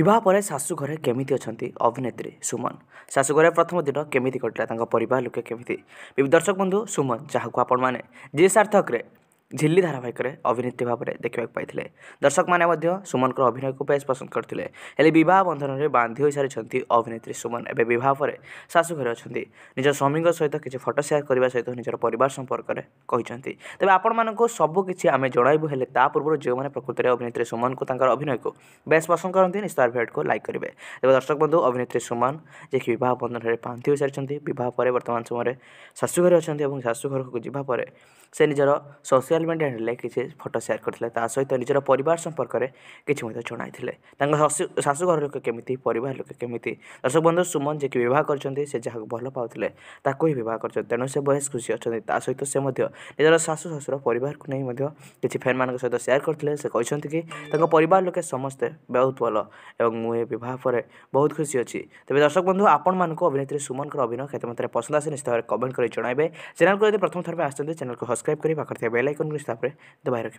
ବିବାହ ପରେ ଶାଶୁଘରେ କେମିତି ଅଛନ୍ତି ଅଭିନେତ୍ରୀ ସୁମନ ଶାଶୁଘରେ ପ୍ରଥମ ଦିନ କେମିତି କଟିଲା ତାଙ୍କ ପରିବାର ଲୋକେ କେମିତି ଦର୍ଶକ ବନ୍ଧୁ ସୁମନ ଯାହାକୁ ଆପଣମାନେ ଯିଏ ସାର୍ଥକରେ ଝିଲ୍ଲୀ ଧାରାବାହିକରେ ଅଭିନେତ୍ରୀ ଭାବରେ ଦେଖିବାକୁ ପାଇଥିଲେ ଦର୍ଶକମାନେ ମଧ୍ୟ ସୁମନଙ୍କର ଅଭିନୟକୁ ବେଶ୍ ପସନ୍ଦ କରିଥିଲେ ହେଲେ ବିବାହ ବନ୍ଧନରେ ବାନ୍ଧି ହୋଇସାରିଛନ୍ତି ଅଭିନେତ୍ରୀ ସୁମନ ଏବେ ବିବାହ ପରେ ଶାଶୁଘରେ ଅଛନ୍ତି ନିଜ ସ୍ୱାମୀଙ୍କ ସହିତ କିଛି ଫଟୋ ସେୟାର କରିବା ସହିତ ନିଜର ପରିବାର ସମ୍ପର୍କରେ କହିଛନ୍ତି ତେବେ ଆପଣମାନଙ୍କୁ ସବୁ କିଛି ଆମେ ଜଣାଇବୁ ହେଲେ ତା ପୂର୍ବରୁ ଯେଉଁମାନେ ପ୍ରକୃତରେ ଅଭିନେତ୍ରୀ ସୁମନଙ୍କୁ ତାଙ୍କର ଅଭିନୟକୁ ବେଶ୍ ପସନ୍ଦ କରନ୍ତି ନିଶ୍ଚୟ ଭିଡ଼ିଓକୁ ଲାଇକ୍ କରିବେ ତେବେ ଦର୍ଶକ ବନ୍ଧୁ ଅଭିନେତ୍ରୀ ସୁମନ ଯିଏକି ବିବାହ ବନ୍ଧନରେ ବାନ୍ଧି ହୋଇସାରିଛନ୍ତି ବିବାହ ପରେ ବର୍ତ୍ତମାନ ସମୟରେ ଶାଶୁଘରେ ଅଛନ୍ତି ଏବଂ ଶାଶୁଘରକୁ ଯିବା ପରେ ସେ ନିଜର ସୋସିଆଲ ଇନଷ୍ଟଲମେଣ୍ଟ ହେଲେ କିଛି ଫଟୋ ସେୟାର କରିଥିଲେ ତା ସହିତ ନିଜର ପରିବାର ସମ୍ପର୍କରେ କିଛି ମଧ୍ୟ ଜଣାଇଥିଲେ ତାଙ୍କ ଶାଶୁଘର ଲୋକ କେମିତି ପରିବାର ଲୋକ କେମିତି ଦର୍ଶକ ବନ୍ଧୁ ସୁମନ ଯିଏକି ବିବାହ କରିଛନ୍ତି ସେ ଯାହାକୁ ଭଲ ପାଉଥିଲେ ତାକୁ ହିଁ ବିବାହ କରିଛନ୍ତି ତେଣୁ ସେ ବେଶ ଖୁସି ଅଛନ୍ତି ତା ସହିତ ସେ ମଧ୍ୟ ନିଜର ଶାଶୁ ଶ୍ୱଶୁର ପରିବାରକୁ ନେଇ ମଧ୍ୟ କିଛି ଫ୍ୟାନ୍ମାନଙ୍କ ସହିତ ସେୟାର କରିଥିଲେ ସେ କହିଛନ୍ତି କି ତାଙ୍କ ପରିବାର ଲୋକେ ସମସ୍ତେ ବହୁତ ଭଲ ଏବଂ ମୁଁ ଏ ବିବାହ ପରେ ବହୁତ ଖୁସି ଅଛି ତେବେ ଦର୍ଶକ ବନ୍ଧୁ ଆପଣମାନଙ୍କୁ ଅଭିନେତ୍ରୀ ସୁମନଙ୍କର ଅଭିନୟ କେତେ ମାତ୍ରାରେ ପସନ୍ଦ ଆସେ ନିଶ୍ଚିତ ଭାବରେ କମେଣ୍ଟ କରି ଜଣାଇବେ ଚ୍ୟାନେଲକୁ ଯଦି ପ୍ରଥମ ଥର ପାଇଁ ଆସିଛନ୍ତି ଚ୍ୟାନେଲକୁ ସବସ୍କ୍ରାଇବ କରି ପାଖରେ ଥିବା ବେଲ୍ ଆଇକନ୍ ঢাকনগুলি চাপড়ে দবাই রাখবেন